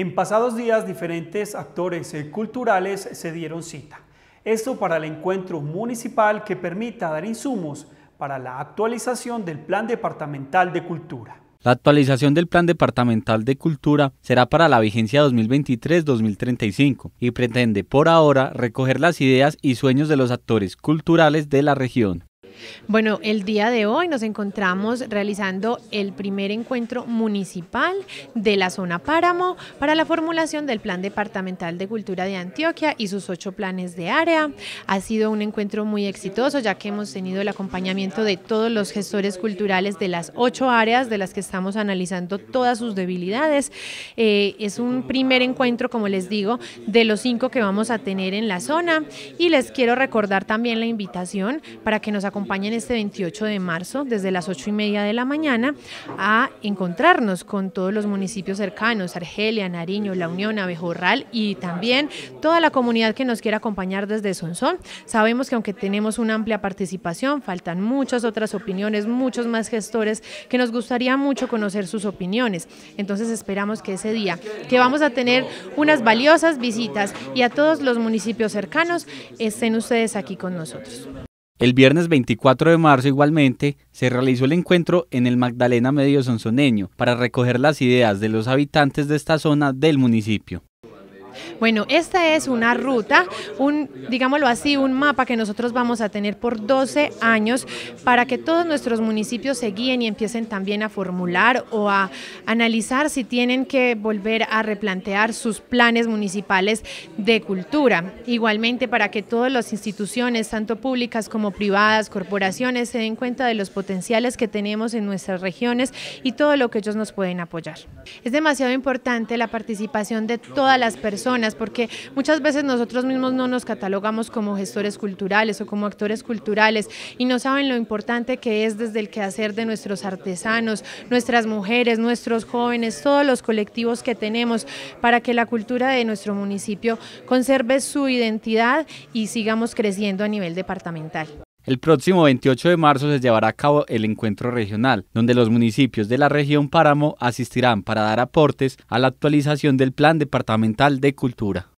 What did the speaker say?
En pasados días, diferentes actores eh, culturales se dieron cita. Esto para el encuentro municipal que permita dar insumos para la actualización del Plan Departamental de Cultura. La actualización del Plan Departamental de Cultura será para la vigencia 2023-2035 y pretende por ahora recoger las ideas y sueños de los actores culturales de la región. Bueno, el día de hoy nos encontramos realizando el primer encuentro municipal de la zona Páramo para la formulación del Plan Departamental de Cultura de Antioquia y sus ocho planes de área. Ha sido un encuentro muy exitoso ya que hemos tenido el acompañamiento de todos los gestores culturales de las ocho áreas de las que estamos analizando todas sus debilidades. Eh, es un primer encuentro, como les digo, de los cinco que vamos a tener en la zona y les quiero recordar también la invitación para que nos acompañen acompañen este 28 de marzo desde las 8 y media de la mañana a encontrarnos con todos los municipios cercanos, Argelia, Nariño, La Unión, Abejorral y también toda la comunidad que nos quiera acompañar desde Sonsón. Sabemos que aunque tenemos una amplia participación, faltan muchas otras opiniones, muchos más gestores que nos gustaría mucho conocer sus opiniones. Entonces esperamos que ese día, que vamos a tener unas valiosas visitas y a todos los municipios cercanos, estén ustedes aquí con nosotros. El viernes 24 de marzo igualmente se realizó el encuentro en el Magdalena Medio Sonsoneño para recoger las ideas de los habitantes de esta zona del municipio. Bueno, esta es una ruta, un, digámoslo así, un mapa que nosotros vamos a tener por 12 años para que todos nuestros municipios se guíen y empiecen también a formular o a analizar si tienen que volver a replantear sus planes municipales de cultura. Igualmente para que todas las instituciones, tanto públicas como privadas, corporaciones, se den cuenta de los potenciales que tenemos en nuestras regiones y todo lo que ellos nos pueden apoyar. Es demasiado importante la participación de todas las personas porque muchas veces nosotros mismos no nos catalogamos como gestores culturales o como actores culturales y no saben lo importante que es desde el quehacer de nuestros artesanos, nuestras mujeres, nuestros jóvenes, todos los colectivos que tenemos para que la cultura de nuestro municipio conserve su identidad y sigamos creciendo a nivel departamental. El próximo 28 de marzo se llevará a cabo el encuentro regional, donde los municipios de la región Páramo asistirán para dar aportes a la actualización del Plan Departamental de Cultura.